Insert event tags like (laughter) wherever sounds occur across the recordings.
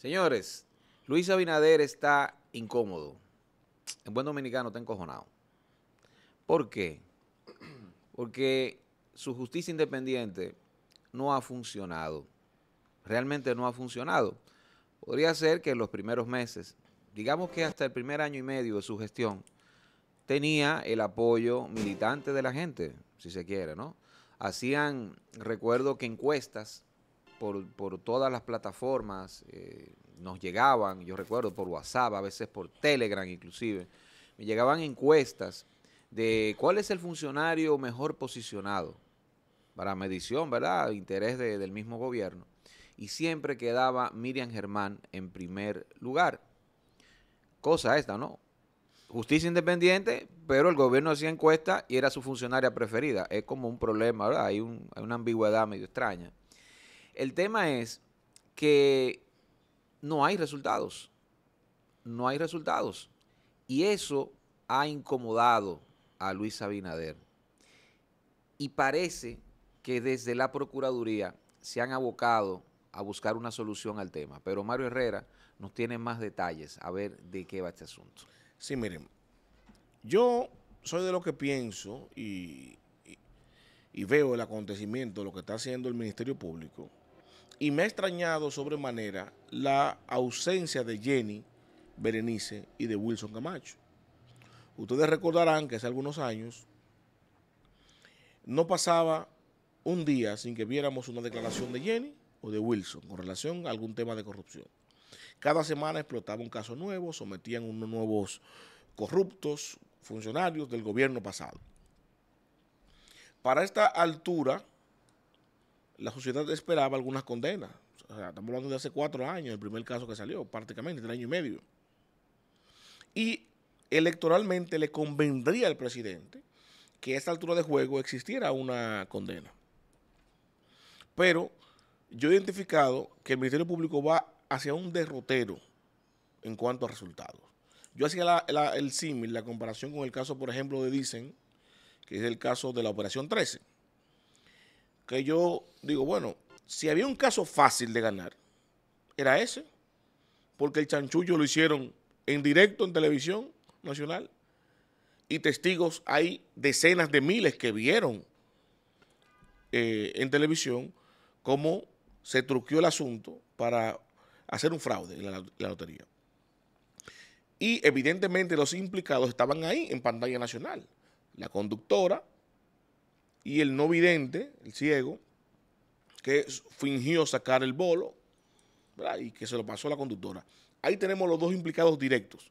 Señores, Luis Abinader está incómodo. En buen dominicano está encojonado. ¿Por qué? Porque su justicia independiente no ha funcionado. Realmente no ha funcionado. Podría ser que en los primeros meses, digamos que hasta el primer año y medio de su gestión, tenía el apoyo militante de la gente, si se quiere, ¿no? Hacían, recuerdo que encuestas por, todas las plataformas, eh, nos llegaban, yo recuerdo, por WhatsApp, a veces por Telegram inclusive, me llegaban encuestas de cuál es el funcionario mejor posicionado para medición, ¿verdad? Interés del mismo gobierno. Y siempre quedaba Miriam Germán en primer lugar. Cosa esta, ¿no? Justicia independiente, pero el gobierno hacía encuesta y era su funcionaria preferida. Es como un problema, ¿verdad? hay una ambigüedad medio extraña. El tema es que no hay resultados. No hay resultados. Y eso ha incomodado a Luis Abinader. Y parece que desde la Procuraduría se han abocado a buscar una solución al tema. Pero Mario Herrera nos tiene más detalles a ver de qué va este asunto. Sí, miren, yo soy de lo que pienso y, y veo el acontecimiento, lo que está haciendo el Ministerio Público y me ha extrañado sobremanera la ausencia de Jenny Berenice y de Wilson Camacho. Ustedes recordarán que hace algunos años no pasaba un día sin que viéramos una declaración de Jenny o de Wilson con relación a algún tema de corrupción. Cada semana explotaba un caso nuevo, sometían unos nuevos corruptos funcionarios del gobierno pasado. Para esta altura, la sociedad esperaba algunas condenas. estamos hablando de hace cuatro años, el primer caso que salió, prácticamente, del año y medio. Y electoralmente le convendría al presidente que a esta altura de juego existiera una condena. Pero yo he identificado que el Ministerio Público va hacia un derrotero en cuanto a resultados. Yo hacía el símil, la comparación con el caso, por ejemplo, de Dicen, que es el caso de la Operación 13 que yo digo, bueno, si había un caso fácil de ganar, era ese, porque el chanchullo lo hicieron en directo en televisión nacional y testigos hay decenas de miles que vieron eh, en televisión cómo se truqueó el asunto para hacer un fraude en la, lotería. Y evidentemente los implicados estaban ahí en pantalla nacional. La conductora, y el no vidente, el ciego, que fingió sacar el bolo y que se lo pasó a la conductora. Ahí tenemos los dos implicados directos.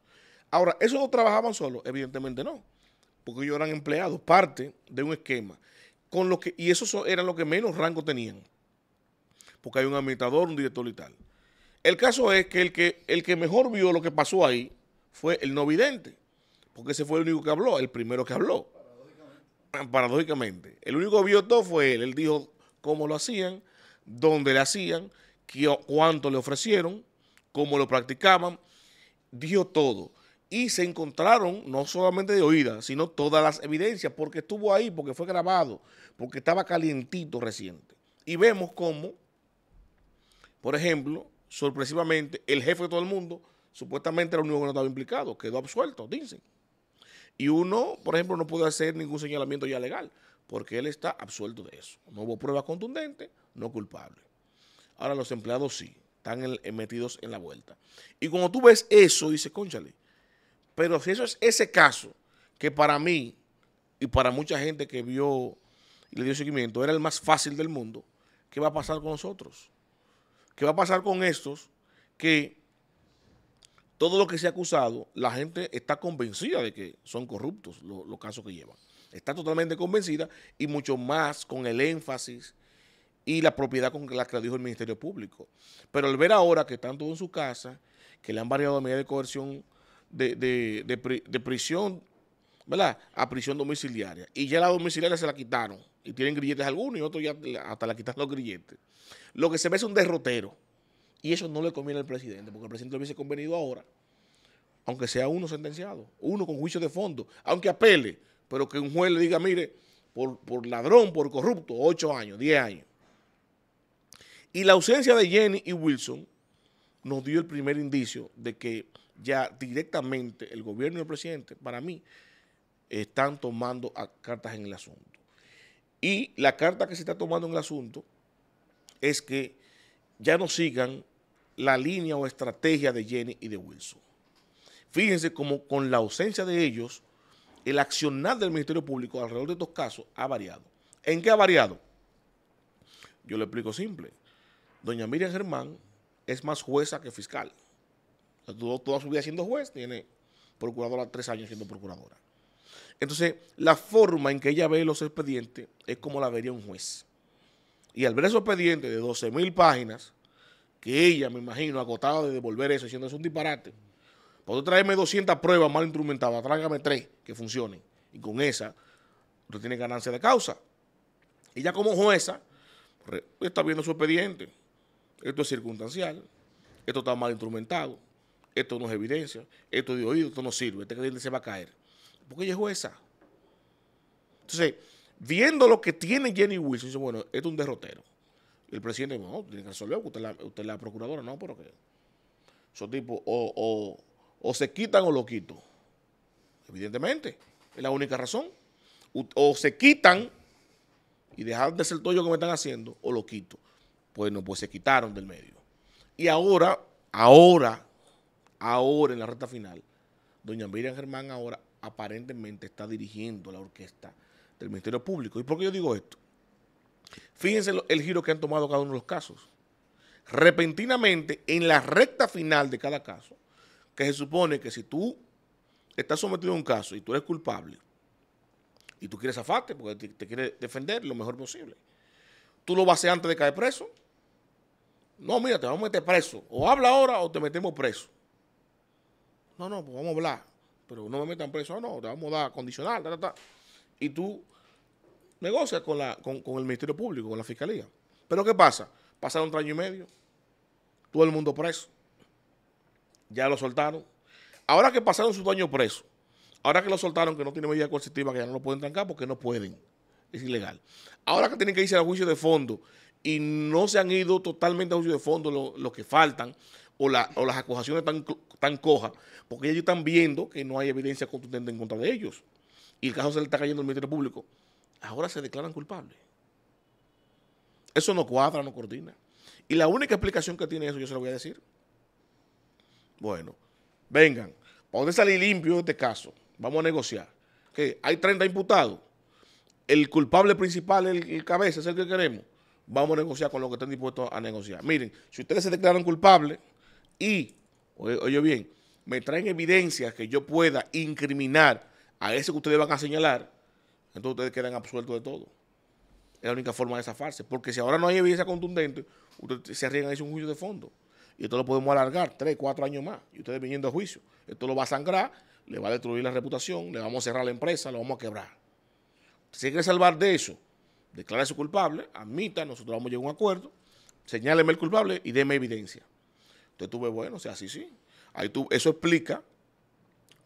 Ahora, ¿esos dos trabajaban solos? Evidentemente no, porque ellos eran empleados, parte de un esquema. Con lo que, y esos eran los que menos rango tenían, porque hay un administrador, un director y tal. El caso es que el que, el que mejor vio lo que pasó ahí fue el no vidente, porque ese fue el único que habló, el primero que habló paradójicamente. El único que vio todo fue él. Él dijo cómo lo hacían, dónde le hacían, qué, cuánto le ofrecieron, cómo lo practicaban. Dijo todo. Y se encontraron no solamente de oídas, sino todas las evidencias, porque estuvo ahí, porque fue grabado, porque estaba calientito reciente. Y vemos cómo, por ejemplo, sorpresivamente, el jefe de todo el mundo supuestamente era el único que no estaba implicado, quedó absuelto, dicen. Y uno, por ejemplo, no puede hacer ningún señalamiento ya legal, porque él está absuelto de eso. No hubo prueba contundente, no culpable. Ahora los empleados sí, están metidos en la vuelta. Y cuando tú ves eso, dices, conchale, pero si eso es ese caso, que para mí y para mucha gente que vio y le dio seguimiento, era el más fácil del mundo, ¿qué va a pasar con nosotros? ¿Qué va a pasar con estos que todo lo que se ha acusado, la gente está convencida de que son corruptos los, casos que llevan. Está totalmente convencida y mucho más con el énfasis y la propiedad con la que la dijo el Ministerio Público. Pero al ver ahora que están todos en su casa, que le han variado medida de coerción de, prisión ¿verdad? A prisión domiciliaria. Y ya la domiciliaria se la quitaron. Y tienen grilletes algunos y otros ya hasta la quitan los grilletes. Lo que se ve es un derrotero. Y eso no le conviene al presidente, porque el presidente lo hubiese convenido ahora, aunque sea uno sentenciado, uno con juicio de fondo, aunque apele, pero que un juez le diga, mire, por, ladrón, por corrupto, ocho años, diez años. Y la ausencia de Jenny y Wilson nos dio el primer indicio de que ya directamente el gobierno y el presidente, para mí, están tomando cartas en el asunto. Y la carta que se está tomando en el asunto es que ya no sigan la línea o estrategia de Jenny y de Wilson. Fíjense cómo con la ausencia de ellos, el accionar del Ministerio Público alrededor de estos casos ha variado. ¿En qué ha variado? Yo le explico simple. Doña Miriam Germán es más jueza que fiscal. Toda, toda su vida siendo juez, tiene procuradora tres años siendo procuradora. Entonces, la forma en que ella ve los expedientes es como la vería un juez. Y al ver esos expedientes de 12.000 mil páginas, que ella, me imagino, agotada de devolver eso, diciendo es un disparate. Puedo traerme 200 pruebas mal instrumentadas, tráigame tres que funcionen. Y con esa, usted tiene ganancia de causa. Ella como jueza está viendo su expediente. Esto es circunstancial, esto está mal instrumentado, esto no es evidencia, esto de oído, esto no sirve, este cliente se va a caer. Porque ella es jueza. Entonces, viendo lo que tiene Jenny Wilson, dice, bueno, esto es un derrotero el presidente, no, tiene que resolverlo, usted la, la procuradora, no, pero que esos tipos o, o, se quitan o lo quito. Evidentemente, es la única razón. O, se quitan y dejan de ser tollo que me están haciendo o lo quito. Pues no, pues se quitaron del medio. Y ahora, ahora, ahora en la recta final, doña Miriam Germán ahora aparentemente está dirigiendo la orquesta del Ministerio Público. ¿Y por qué yo digo esto? Fíjense el giro que han tomado cada uno de los casos. Repentinamente, en la recta final de cada caso, que se supone que si tú estás sometido a un caso y tú eres culpable y tú quieres zafarte porque te, quieres defender lo mejor posible, tú lo vas a hacer antes de caer preso. No, mira, te vamos a meter preso. O habla ahora o te metemos preso. No, no, pues vamos a hablar. Pero no me metan preso, no, te vamos a dar condicional, ta, ta, ta. Y tú negocia con, la, con, el Ministerio Público, con la Fiscalía. Pero ¿qué pasa? Pasaron tres años y medio, todo el mundo preso, ya lo soltaron. Ahora que pasaron sus dos años preso, ahora que lo soltaron, que no tiene medida coercitiva, que ya no lo pueden trancar porque no pueden, es ilegal. Ahora que tienen que irse a juicio de fondo y no se han ido totalmente a juicio de fondo los lo que faltan o, las acusaciones tan, tan cojas, porque ellos están viendo que no hay evidencia contundente en contra de ellos. Y el caso se le está cayendo al Ministerio Público ahora se declaran culpables. Eso no cuadra, no coordina. Y la única explicación que tiene eso, yo se lo voy a decir. Bueno, vengan, para salir limpio de este caso, vamos a negociar. que Hay 30 imputados. El culpable principal, el, cabeza, es el que queremos. Vamos a negociar con los que estén dispuestos a negociar. Miren, si ustedes se declaran culpables y, oye, oye bien, me traen evidencias que yo pueda incriminar a ese que ustedes van a señalar, entonces ustedes quedan absueltos de todo. Es la única forma de zafarse. Porque si ahora no hay evidencia contundente, ustedes se arriesgan a hacer un juicio de fondo. Y esto lo podemos alargar tres, cuatro años más. Y ustedes viniendo a juicio. Esto lo va a sangrar, le va a destruir la reputación, le vamos a cerrar la empresa, lo vamos a quebrar. Si quiere salvar de eso, declara su culpable, admita, nosotros vamos a llegar a un acuerdo, señáleme el culpable y deme evidencia. Entonces tú ves, bueno, o sea, así sí. Ahí tú, eso explica,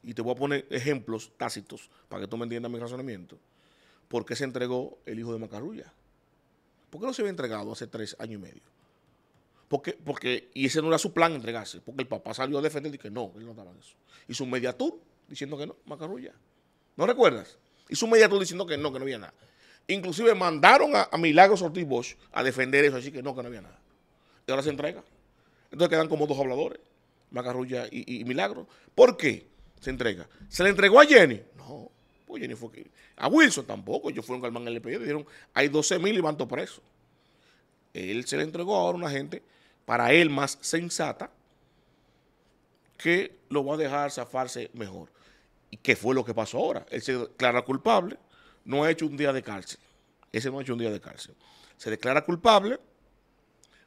y te voy a poner ejemplos tácitos para que tú me entiendas mi razonamiento. ¿por qué se entregó el hijo de Macarrulla? ¿Por qué no se había entregado hace tres años y medio? Porque, porque, y ese no era su plan entregarse, porque el papá salió a defender y que no, él no daba eso. Hizo un mediatur diciendo que no, Macarrulla. ¿No recuerdas? Hizo un mediatur diciendo que no, que no había nada. Inclusive mandaron a, Milagro Milagros Bosch a defender eso, así que no, que no había nada. Y ahora se entrega. Entonces quedan como dos habladores, Macarrulla y, Milagro. ¿Por qué se entrega? ¿Se le entregó a Jenny? No. A Wilson tampoco, ellos fueron calman el LPD, dijeron, hay 12 mil y van todos presos. Él se le entregó ahora a una gente, para él más sensata, que lo va a dejar zafarse mejor. ¿Y qué fue lo que pasó ahora? Él se declara culpable, no ha hecho un día de cárcel. Ese no ha hecho un día de cárcel. Se declara culpable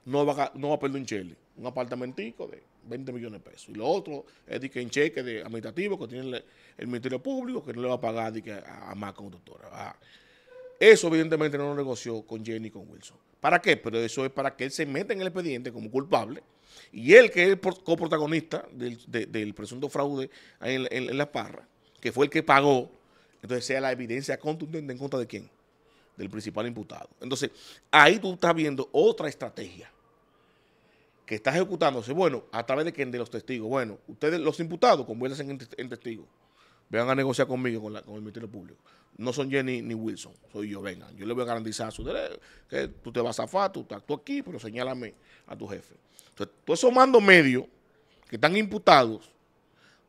no va, a, perder un Chile, un apartamentico de 20 millones de pesos. Y lo otro es de que en cheque de administrativo que tiene el, Ministerio Público, que no le va a pagar a, más conductora. Ah, eso evidentemente no lo negoció con Jenny con Wilson. ¿Para qué? Pero eso es para que él se meta en el expediente como culpable y él que es el coprotagonista del, presunto fraude en, en, La Parra, que fue el que pagó, entonces sea la evidencia contundente en contra de quién, del principal imputado. Entonces, ahí tú estás viendo otra estrategia que está ejecutándose, bueno, a través de quién de los testigos. Bueno, ustedes, los imputados, conviértanse en, testigos. Vengan a negociar conmigo, con, el Ministerio Público. No son Jenny ni Wilson, soy yo, vengan. Yo le voy a garantizar su derecho, que tú te vas a zafar, tú estás aquí, pero señálame a tu jefe. Entonces, todos esos mandos medios que están imputados,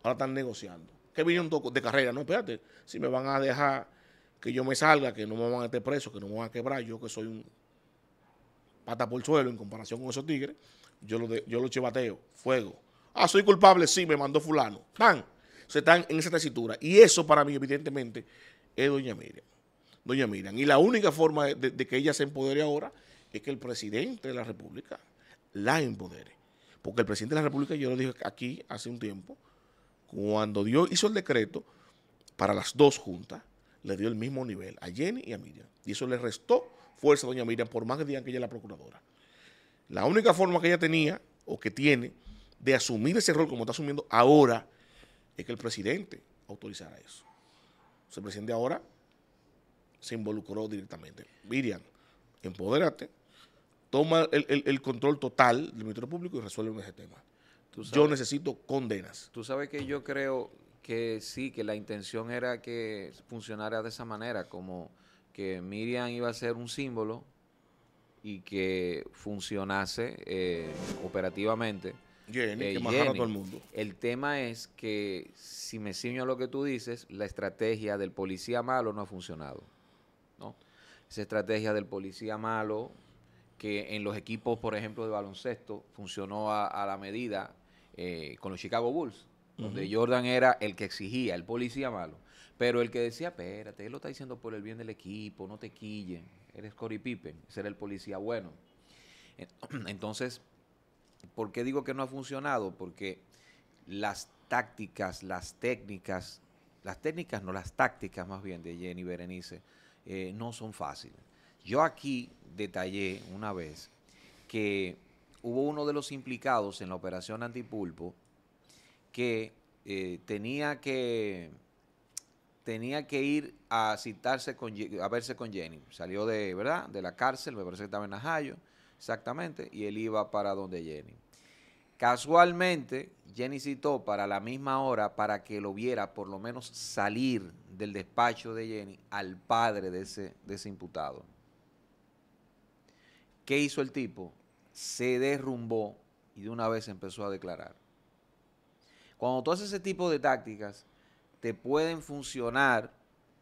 ahora están negociando. Que vinieron de carrera, no, espérate, si me van a dejar que yo me salga, que no me van a meter preso, que no me van a quebrar, yo que soy un pata por suelo en comparación con esos tigres, yo lo, de, yo lo fuego. Ah, soy culpable, sí, me mandó fulano. Tan, se están en esa tesitura. Y eso para mí, evidentemente, es doña Miriam. Doña Miriam. Y la única forma de, que ella se empodere ahora es que el presidente de la República la empodere. Porque el presidente de la República, yo lo dije aquí hace un tiempo, cuando Dios hizo el decreto para las dos juntas, le dio el mismo nivel a Jenny y a Miriam. Y eso le restó fuerza a doña Miriam, por más que digan que ella es la procuradora. La única forma que ella tenía o que tiene de asumir ese rol como está asumiendo ahora es que el presidente autorizara eso. el presidente ahora se involucró directamente. Miriam, empodérate, toma el, control total del Ministerio Público y resuelve ese tema. yo necesito condenas. Tú sabes que yo creo que sí, que la intención era que funcionara de esa manera, como que Miriam iba a ser un símbolo y que funcionase eh, operativamente. Eh, el mundo. El tema es que, si me ciño a lo que tú dices, la estrategia del policía malo no ha funcionado. Esa estrategia del policía malo, que en los equipos, por ejemplo, de baloncesto, funcionó a, la medida eh, con los Chicago Bulls, donde Jordan era el que exigía, el policía malo. Pero el que decía, espérate, él lo está diciendo por el bien del equipo, no te quille, eres Cory Pippen, ser el policía bueno. (clears throat) Entonces, ¿por qué digo que no ha funcionado? Porque las tácticas, las técnicas, las técnicas no, las tácticas más bien de Jenny Berenice, eh, no son fáciles. Yo aquí detallé una vez que hubo uno de los implicados en la operación antipulpo que eh, tenía que tenía que ir a citarse con, a verse con Jenny. Salió de, ¿verdad? De la cárcel, me parece que estaba en Ajayo, exactamente, y él iba para donde Jenny. Casualmente, Jenny citó para la misma hora para que lo viera, por lo menos salir del despacho de Jenny al padre de ese, de ese imputado. ¿Qué hizo el tipo? Se derrumbó y de una vez empezó a declarar. Cuando tú haces ese tipo de tácticas, te pueden funcionar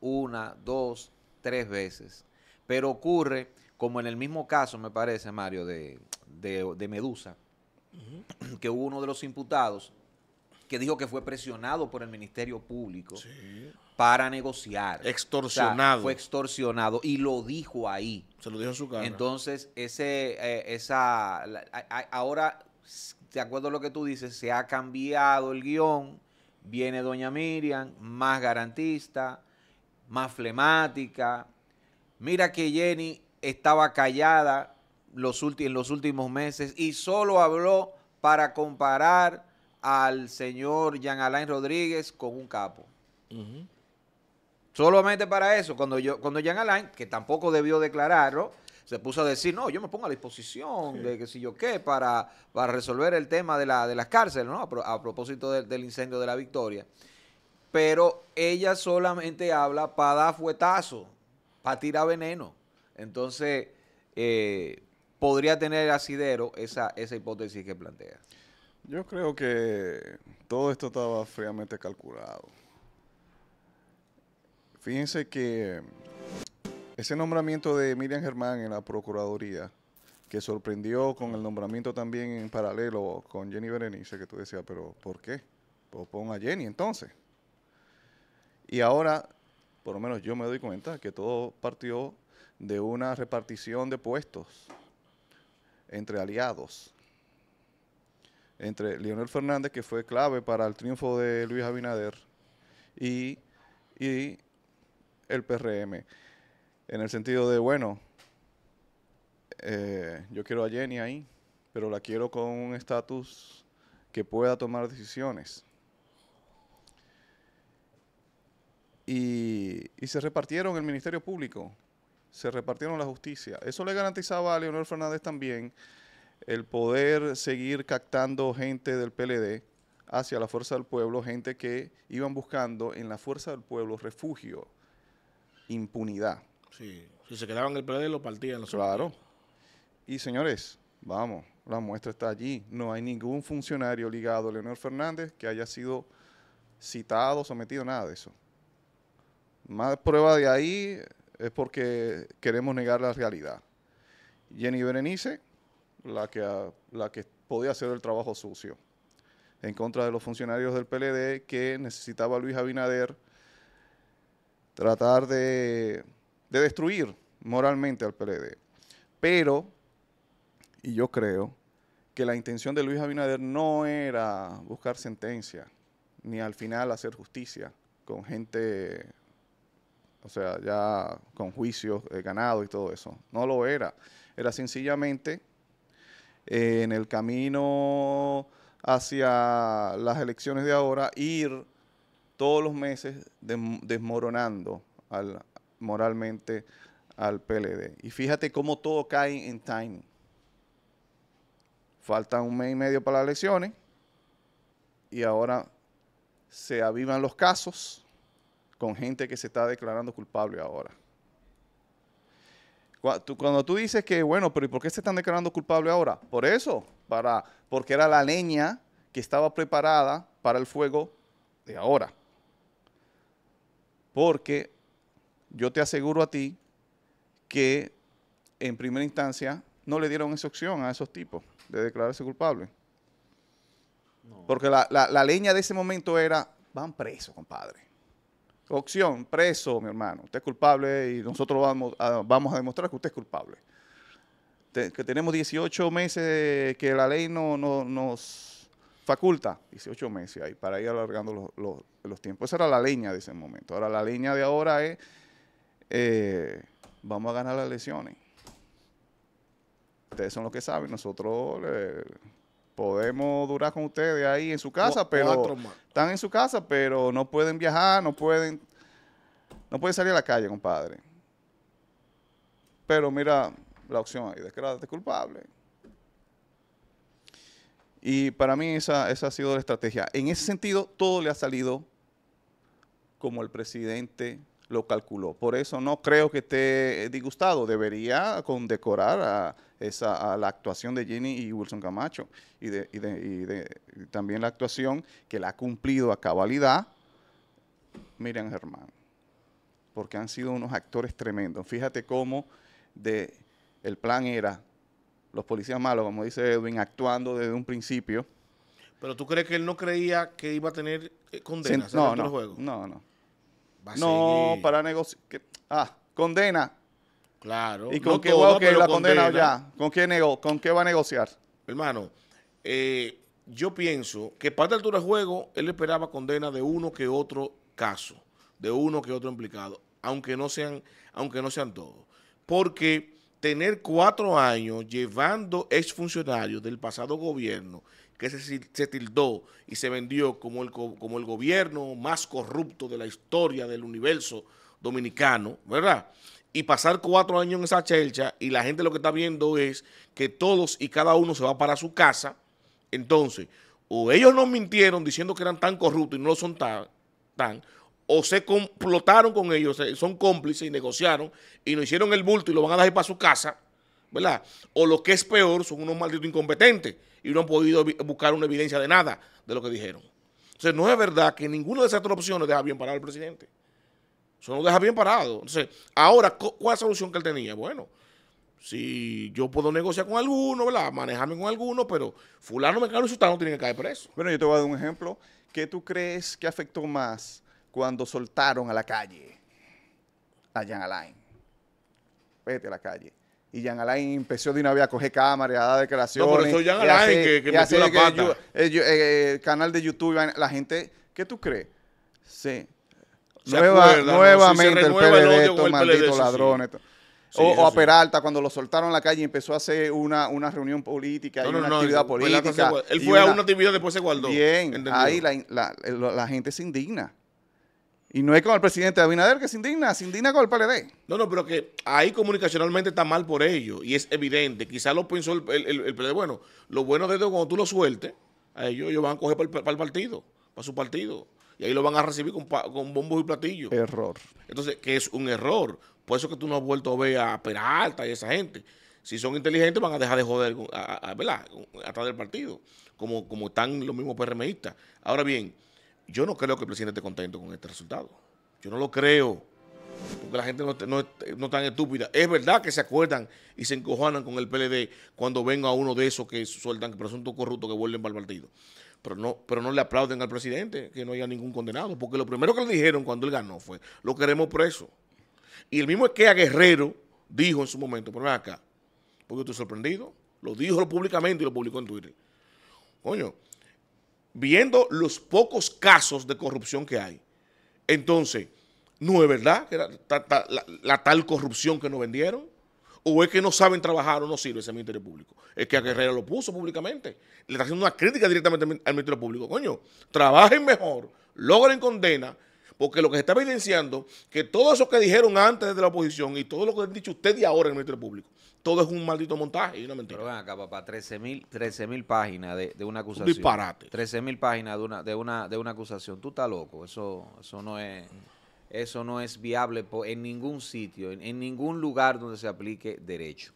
una, dos, tres veces. Pero ocurre, como en el mismo caso, me parece, Mario, de, de, Medusa, que hubo uno de los imputados que dijo que fue presionado por el Ministerio Público para negociar. Extorsionado. fue extorsionado y lo dijo ahí. Se lo dijo en su cara. Entonces, ese, eh, esa, ahora, de acuerdo a lo que tú dices, se ha cambiado el guión viene doña Miriam, más garantista, más flemática. Mira que Jenny estaba callada los en los últimos meses y solo habló para comparar al señor Jean Alain Rodríguez con un capo. Solamente para eso, cuando, yo, cuando Jean Alain, que tampoco debió declararlo, se puso a decir, no, yo me pongo a disposición de que si yo qué, para, para resolver el tema de, la, de las cárceles, ¿no? A, propósito del incendio de la Victoria. Pero ella solamente habla para dar fuetazo, para tirar veneno. Entonces, eh, podría tener asidero esa, esa hipótesis que plantea. Yo creo que todo esto estaba fríamente calculado. Fíjense que ese nombramiento de Miriam Germán en la Procuraduría, que sorprendió con el nombramiento también en paralelo con Jenny Berenice, que tú decías, pero ¿por qué? Pues pon a Jenny entonces. Y ahora, por lo menos yo me doy cuenta que todo partió de una repartición de puestos entre aliados. Entre Leonel Fernández, que fue clave para el triunfo de Luis Abinader, y, y el PRM. En el sentido de, bueno, eh, yo quiero a Jenny ahí, pero la quiero con un estatus que pueda tomar decisiones. Y, y, se repartieron el Ministerio Público, se repartieron la justicia. Eso le garantizaba a Leonel Fernández también el poder seguir captando gente del PLD hacia la Fuerza del Pueblo, gente que iban buscando en la Fuerza del Pueblo refugio, impunidad. Sí, si se quedaban el PLD, lo partían. Los claro. Y señores, vamos, la muestra está allí. No hay ningún funcionario ligado a Leonel Fernández que haya sido citado, sometido, nada de eso. Más prueba de ahí es porque queremos negar la realidad. Jenny Berenice, la que, la que podía hacer el trabajo sucio en contra de los funcionarios del PLD que necesitaba Luis Abinader tratar de de destruir moralmente al PLD. Pero, y yo creo, que la intención de Luis Abinader no era buscar sentencia, ni al final hacer justicia con gente, o sea, ya con juicios eh, ganados y todo eso. No lo era. Era sencillamente eh, en el camino hacia las elecciones de ahora ir todos los meses desmoronando al, moralmente al PLD. Y fíjate cómo todo cae en timing. Falta un mes y medio para las elecciones y ahora se avivan los casos con gente que se está declarando culpable ahora. Cuando tú dices que, bueno, pero ¿y por qué se están declarando culpable ahora? Por eso, para, porque era la leña que estaba preparada para el fuego de ahora. Porque yo te aseguro a ti que en primera instancia no le dieron esa opción a esos tipos de declararse culpable. Porque la, leña de ese momento era, van presos, compadre. Opción, preso, mi hermano. Usted es culpable y nosotros vamos a, vamos a demostrar que usted es culpable. que tenemos 18 meses que la ley no, nos faculta. 18 meses ahí para ir alargando los, los tiempos. Esa era la leña de ese momento. Ahora, la leña de ahora es eh, vamos a ganar las elecciones. Ustedes son los que saben, nosotros podemos durar con ustedes ahí en su casa, pero están en su casa, pero no pueden viajar, no pueden, no pueden salir a la calle, compadre. Pero mira la opción ahí, declararte culpable. Y para mí esa, esa ha sido la estrategia. En ese sentido, todo le ha salido como el presidente lo calculó. Por eso no creo que esté eh, disgustado. Debería condecorar a, esa, a la actuación de Jenny y Wilson Camacho y, de, y, de, y, de, también la actuación que la ha cumplido a cabalidad Miriam Germán. Porque han sido unos actores tremendos. Fíjate cómo de, el plan era los policías malos, como dice Edwin, actuando desde un principio. Pero tú crees que él no creía que iba a tener eh, condenas en el juego. No, no no, para negociar. Ah, condena. Claro. ¿Y con qué va ¿Con va a negociar? Hermano, eh, yo pienso que para altura de juego él esperaba condena de uno que otro caso, de uno que otro implicado, aunque no sean, aunque no sean todos. Porque tener cuatro años llevando exfuncionarios del pasado gobierno que se, se, tildó y se vendió como el, como el gobierno más corrupto de la historia del universo dominicano, ¿verdad? Y pasar cuatro años en esa chelcha y la gente lo que está viendo es que todos y cada uno se va para su casa. Entonces, o ellos nos mintieron diciendo que eran tan corruptos y no lo son tan, tan o se complotaron con ellos, son cómplices y negociaron y nos hicieron el bulto y lo van a dejar para su casa, ¿verdad? O lo que es peor, son unos malditos incompetentes y no han podido buscar una evidencia de nada de lo que dijeron. Entonces, no es verdad que ninguna de esas tres opciones deja bien parado al presidente. Eso no deja bien parado. Entonces, ahora, ¿cuál es la solución que él tenía? Bueno, si yo puedo negociar con alguno, ¿verdad? Manejarme con alguno, pero fulano, me cae y no tiene que caer preso. Bueno, yo te voy a dar un ejemplo. ¿Qué tú crees que afectó más cuando soltaron a la calle a Jan Alain? Vete a la calle y Jean Alain empezó de una vez a coger cámaras, a dar declaraciones. No, por eso Jean Alain que, que metió la pata. Eh, eh, el canal de YouTube, la gente, ¿qué tú crees? Sí. Nueva, nuevamente el PLD, estos malditos ladrones. o, a Peralta, cuando lo soltaron a la calle, empezó a hacer una, una reunión política y una no, actividad no, política. Él fue a una actividad, después se guardó. Bien, ahí la, la, la, la, gente se indigna. Y no es con el presidente Abinader que se indigna, se indigna con el PLD. No, no, pero que ahí comunicacionalmente está mal por ellos. y es evidente. Quizás lo pensó el, PLD. Bueno, lo bueno de que cuando tú lo sueltes, a ellos, ellos van a coger para el, partido, para su partido. Y ahí lo van a recibir con, con bombos y platillos. Error. Entonces, que es un error. Por eso que tú no has vuelto a ver a Peralta y esa gente. Si son inteligentes, van a dejar de joder ¿verdad? atrás del partido, como, como están los mismos PRMistas. Ahora bien, yo no creo que el presidente esté contento con este resultado. Yo no lo creo. Porque la gente no, es tan estúpida. Es verdad que se acuerdan y se encojanan con el PLD cuando venga uno de esos que sueltan presuntos corruptos que vuelven para Pero no, pero no le aplauden al presidente que no haya ningún condenado. Porque lo primero que le dijeron cuando él ganó fue, lo queremos preso. Y el mismo a Guerrero dijo en su momento, pero acá, porque estoy sorprendido, lo dijo públicamente y lo publicó en Twitter. Coño, viendo los pocos casos de corrupción que hay. Entonces, ¿no es verdad que la, tal corrupción que nos vendieron? ¿O es que no saben trabajar o no sirve ese Ministerio Público? Es que a Guerrero lo puso públicamente. Le está haciendo una crítica directamente al Ministerio Público. Coño, trabajen mejor, logren condena, porque lo que se está evidenciando, que todo eso que dijeron antes de la oposición y todo lo que han dicho ustedes y ahora en el Ministerio Público, todo es un maldito montaje y una mentira. Pero ven acá, papá, 13 mil páginas de, una acusación. disparate. 13 mil páginas de una, de, una, de una acusación. Tú estás loco, eso, eso no es... Eso no es viable en ningún sitio, en, en ningún lugar donde se aplique derecho.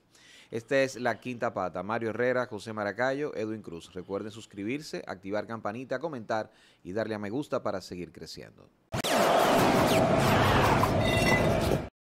Esta es la quinta pata. Mario Herrera, José Maracayo, Edwin Cruz. Recuerden suscribirse, activar campanita, comentar y darle a me gusta para seguir creciendo. よいしょ。